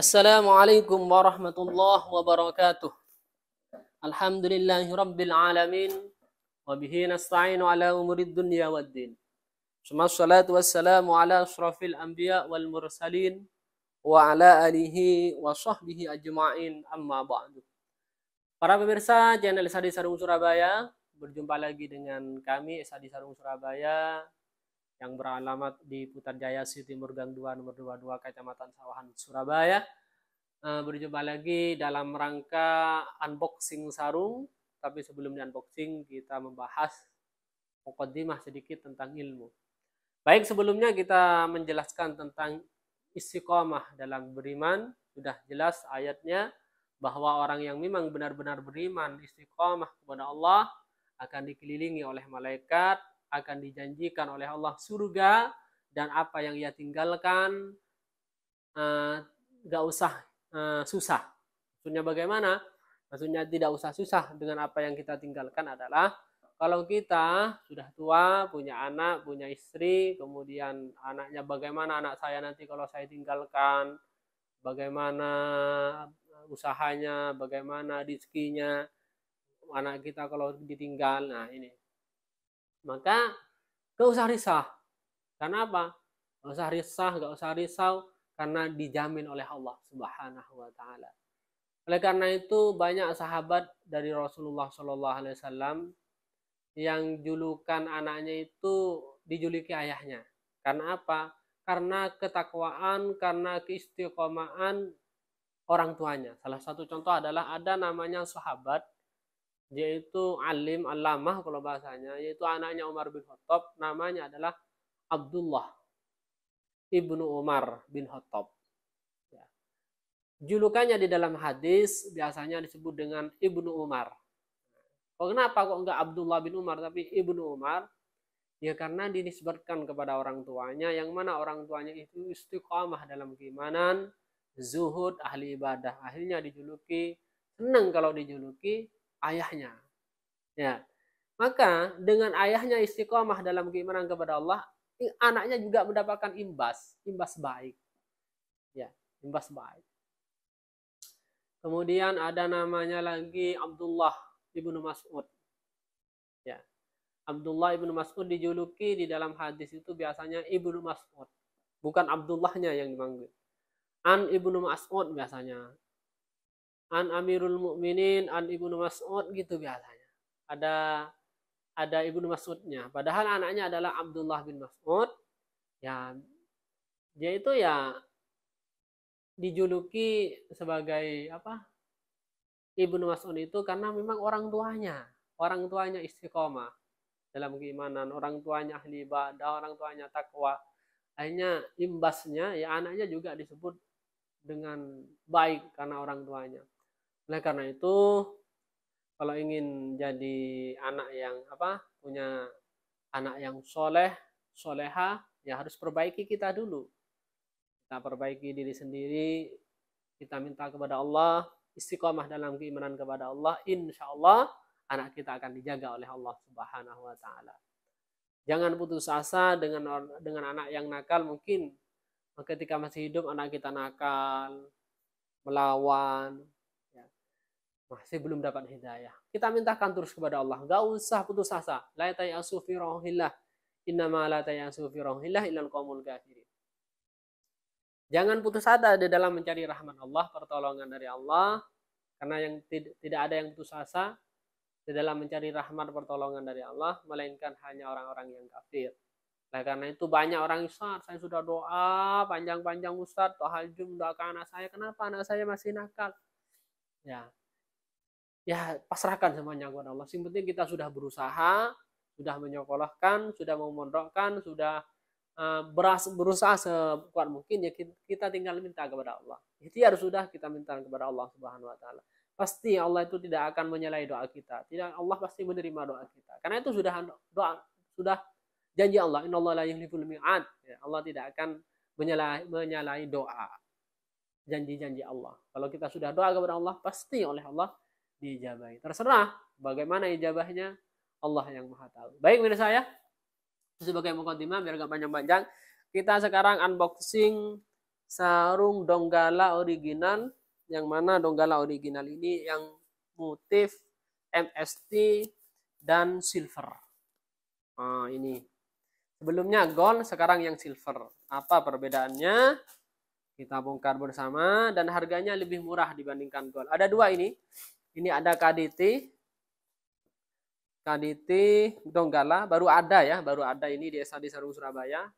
Assalamualaikum warahmatullahi wabarakatuh. Alhamdulillahi rabbil alamin. Wabihi nasta'inu ala umurid dunya wad din. Suma salatu wassalamu ala ashrafil anbiya wal mursalin. Wa ala alihi wa sahbihi ajma'in amma ba'du. Para pemirsa channel Sadi Sarung Surabaya. Berjumpa lagi dengan kami Sadi Sarung Surabaya yang beralamat di Putar Jaya City Murgang 2 nomor 22 Kecamatan Sawahan Surabaya. Eh, berjumpa lagi dalam rangka unboxing sarung, tapi sebelum di unboxing kita membahas mukaddimah sedikit tentang ilmu. Baik sebelumnya kita menjelaskan tentang istiqomah dalam beriman, sudah jelas ayatnya bahwa orang yang memang benar-benar beriman istiqomah kepada Allah akan dikelilingi oleh malaikat akan dijanjikan oleh Allah surga dan apa yang ia tinggalkan uh, eh, gak usah uh, susah. Maksudnya bagaimana? Maksudnya tidak usah susah dengan apa yang kita tinggalkan adalah kalau kita sudah tua, punya anak, punya istri, kemudian anaknya bagaimana anak saya nanti kalau saya tinggalkan, bagaimana usahanya, bagaimana rizkinya, anak kita kalau ditinggal. Nah ini maka gak usah risau. Karena apa? Gak usah risau, gak usah risau karena dijamin oleh Allah Subhanahu wa taala. Oleh karena itu banyak sahabat dari Rasulullah Shallallahu alaihi wasallam yang julukan anaknya itu dijuluki ayahnya. Karena apa? Karena ketakwaan, karena keistiqomahan orang tuanya. Salah satu contoh adalah ada namanya sahabat itu alim alamah kalau bahasanya yaitu anaknya Umar bin Khattab namanya adalah Abdullah ibnu Umar bin Khattab ya. julukannya di dalam hadis biasanya disebut dengan ibnu Umar oh, kenapa kok enggak Abdullah bin Umar tapi ibnu Umar ya karena dinisbatkan kepada orang tuanya yang mana orang tuanya itu istiqamah dalam keimanan zuhud ahli ibadah akhirnya dijuluki senang kalau dijuluki ayahnya. Ya. Maka dengan ayahnya istiqomah dalam keimanan kepada Allah, anaknya juga mendapatkan imbas, imbas baik. Ya, imbas baik. Kemudian ada namanya lagi Abdullah ibnu Mas'ud. Ya. Abdullah ibnu Mas'ud dijuluki di dalam hadis itu biasanya ibnu Mas'ud. Bukan Abdullahnya yang dipanggil. An ibnu Mas'ud biasanya an Amirul Mukminin an Ibnu Mas'ud gitu biasanya ada ada Ibnu Mas'udnya padahal anaknya adalah Abdullah bin Mas'ud ya dia itu ya dijuluki sebagai apa Ibnu Mas'ud itu karena memang orang tuanya orang tuanya istiqomah dalam keimanan orang tuanya ahli ibadah orang tuanya takwa akhirnya imbasnya ya anaknya juga disebut dengan baik karena orang tuanya oleh nah, karena itu, kalau ingin jadi anak yang apa, punya anak yang soleh, soleha, ya harus perbaiki kita dulu. Kita perbaiki diri sendiri, kita minta kepada Allah, istiqomah dalam keimanan kepada Allah, insya Allah anak kita akan dijaga oleh Allah Subhanahu wa taala. Jangan putus asa dengan dengan anak yang nakal mungkin ketika masih hidup anak kita nakal, melawan, masih belum dapat hidayah. Kita mintakan terus kepada Allah. Gak usah putus asa. La tayasu fi rahillah. ma la tayasu fi rahillah ilal qawmul kafirin. Jangan putus asa di dalam mencari rahmat Allah, pertolongan dari Allah. Karena yang tidak ada yang putus asa di dalam mencari rahmat pertolongan dari Allah, melainkan hanya orang-orang yang kafir. Nah, karena itu banyak orang Ustaz, saya sudah doa panjang-panjang Ustaz, tahajud doakan anak saya, kenapa anak saya masih nakal? Ya, ya pasrahkan semuanya kepada Allah. Yang penting kita sudah berusaha, sudah menyekolahkan, sudah memondokkan, sudah eh, beras, berusaha sekuat mungkin ya kita tinggal minta kepada Allah. Itu harus sudah kita minta kepada Allah Subhanahu wa taala. Pasti Allah itu tidak akan menyalahi doa kita. Tidak Allah pasti menerima doa kita. Karena itu sudah doa sudah janji Allah innallaha la yukhliful mi'ad. Ya, Allah tidak akan menyalahi, menyalahi doa janji-janji Allah. Kalau kita sudah doa kepada Allah, pasti oleh Allah diijabahi. Terserah bagaimana ijabahnya Allah yang Maha Tahu. Baik mirsa saya sebagai mukadimah biar gak panjang-panjang, kita sekarang unboxing sarung donggala original yang mana donggala original ini yang motif MST dan silver. Nah, ini sebelumnya gold, sekarang yang silver. Apa perbedaannya? Kita bongkar bersama dan harganya lebih murah dibandingkan gold. Ada dua ini. Ini ada KDT. KDT Donggala baru ada ya, baru ada ini di SAD Sarung Surabaya.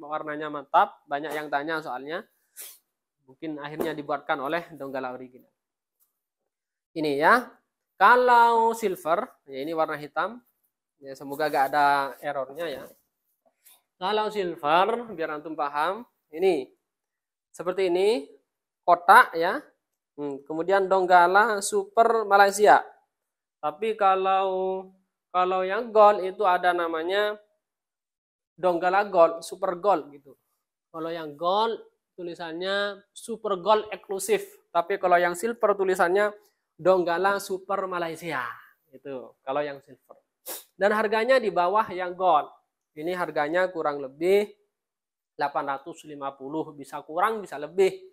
Warnanya mantap, banyak yang tanya soalnya. Mungkin akhirnya dibuatkan oleh Donggala original. Ini ya. Kalau silver, ya ini warna hitam. Ya semoga gak ada errornya ya. Kalau silver biar antum paham, ini seperti ini kotak ya Hmm, kemudian Donggala Super Malaysia. Tapi kalau kalau yang gold itu ada namanya Donggala Gold, Super Gold gitu. Kalau yang gold tulisannya Super Gold eksklusif. Tapi kalau yang silver tulisannya Donggala Super Malaysia. Itu kalau yang silver. Dan harganya di bawah yang gold. Ini harganya kurang lebih 850 bisa kurang bisa lebih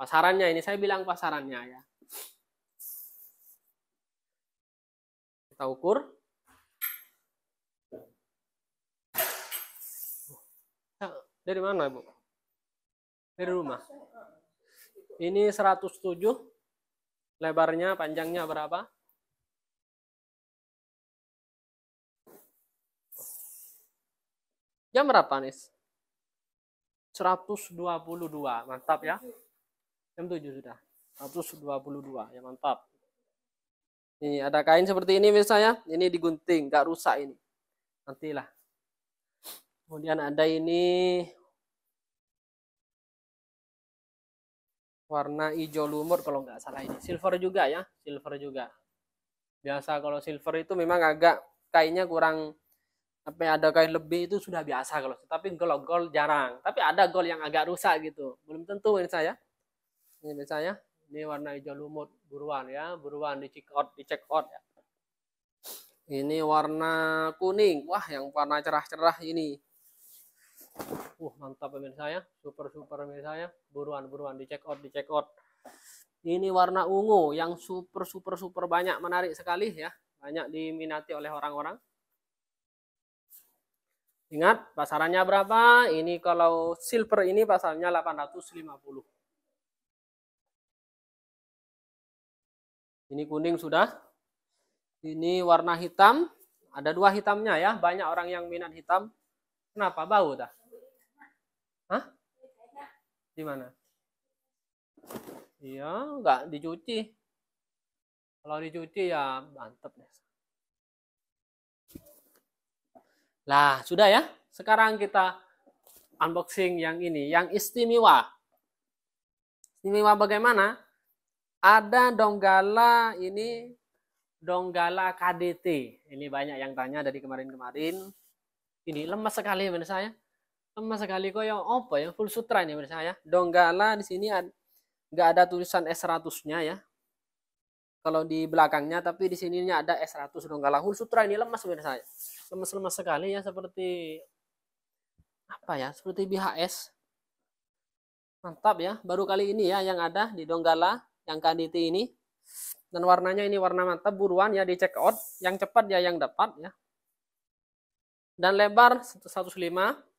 Pasarannya ini saya bilang pasarannya ya. Kita ukur. Dari mana, Bu? Dari rumah. Ini 107. Lebarnya, panjangnya berapa? Jam berapa, nih 122. Mantap ya jam 7 sudah 122 ya mantap ini ada kain seperti ini misalnya ini digunting nggak rusak ini nantilah kemudian ada ini warna hijau lumut kalau nggak salah ini silver juga ya silver juga biasa kalau silver itu memang agak kainnya kurang tapi ya, ada kain lebih itu sudah biasa kalau tapi kalau gold jarang tapi ada gold yang agak rusak gitu belum tentu ini saya ini misalnya ini warna hijau lumut buruan ya buruan di check out di check out ya ini warna kuning wah yang warna cerah-cerah ini uh mantap pemirsa ya super super pemirsa ya buruan buruan di check out di check out ini warna ungu yang super super super banyak menarik sekali ya banyak diminati oleh orang-orang ingat pasarannya berapa ini kalau silver ini pasarnya 850 Ini kuning sudah. Ini warna hitam. Ada dua hitamnya ya. Banyak orang yang minat hitam. Kenapa? Bau dah. Hah? Gimana? Iya, enggak dicuci. Kalau dicuci ya mantep deh. Lah, sudah ya. Sekarang kita unboxing yang ini, yang istimewa. Istimewa bagaimana? Ada Donggala ini Donggala KDT. Ini banyak yang tanya dari kemarin-kemarin. Ini lemas sekali menurut saya. Lemas sekali kok yang apa yang full sutra ini menurut saya. Donggala di sini nggak ada tulisan S100-nya ya. Kalau di belakangnya tapi di sininya ada S100 Donggala full sutra ini lemas menurut saya. Lemas-lemas sekali ya seperti apa ya? Seperti BHS. Mantap ya. Baru kali ini ya yang ada di Donggala yang kanditi ini dan warnanya ini warna mata buruan ya di check out yang cepat ya yang dapat ya dan lebar 105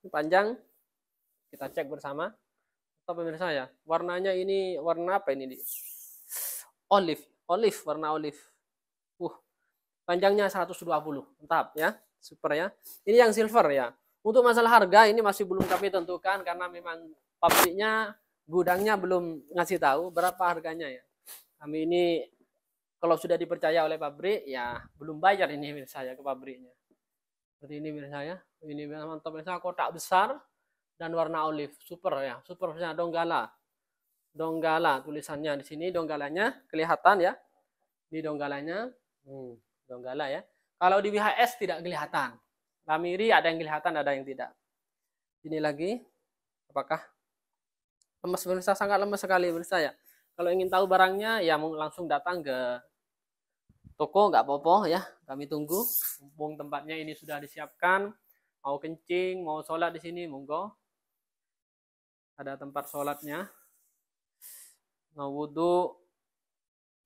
panjang kita cek bersama atau pemirsa ya warnanya ini warna apa ini di olive olive warna olive uh panjangnya 120 mantap ya super ya ini yang silver ya untuk masalah harga ini masih belum kami tentukan karena memang pabriknya gudangnya belum ngasih tahu berapa harganya ya. Kami ini kalau sudah dipercaya oleh pabrik ya belum bayar ini mirsa saya ke pabriknya. Seperti ini mirsa saya, ini mantap mirsa kotak besar dan warna olive, super ya, super punya donggala. Donggala tulisannya di sini donggalanya kelihatan ya. Ini donggalanya. Hmm, donggala ya. Kalau di WHS tidak kelihatan. Lamiri ada yang kelihatan, ada yang tidak. Ini lagi apakah lemes berusaha sangat lemes sekali berusaha ya kalau ingin tahu barangnya ya langsung datang ke toko nggak popo ya kami tunggu mumpung tempatnya ini sudah disiapkan mau kencing mau sholat di sini monggo ada tempat sholatnya mau wudhu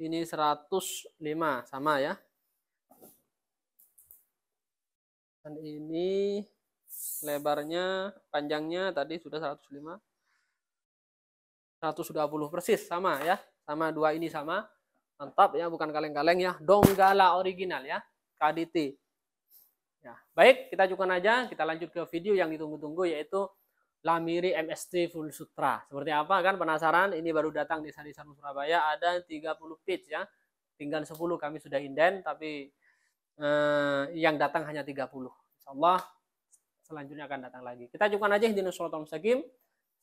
ini 105 sama ya dan ini lebarnya panjangnya tadi sudah 105 120 persis sama ya sama dua ini sama mantap ya bukan kaleng-kaleng ya donggala original ya KDT ya baik kita cukup aja kita lanjut ke video yang ditunggu-tunggu yaitu Lamiri MST Full Sutra seperti apa kan penasaran ini baru datang di Sarisan Surabaya ada 30 page ya tinggal 10 kami sudah inden tapi eh, yang datang hanya 30 Insya Allah selanjutnya akan datang lagi kita cukup aja di Nusulatul Mustaqim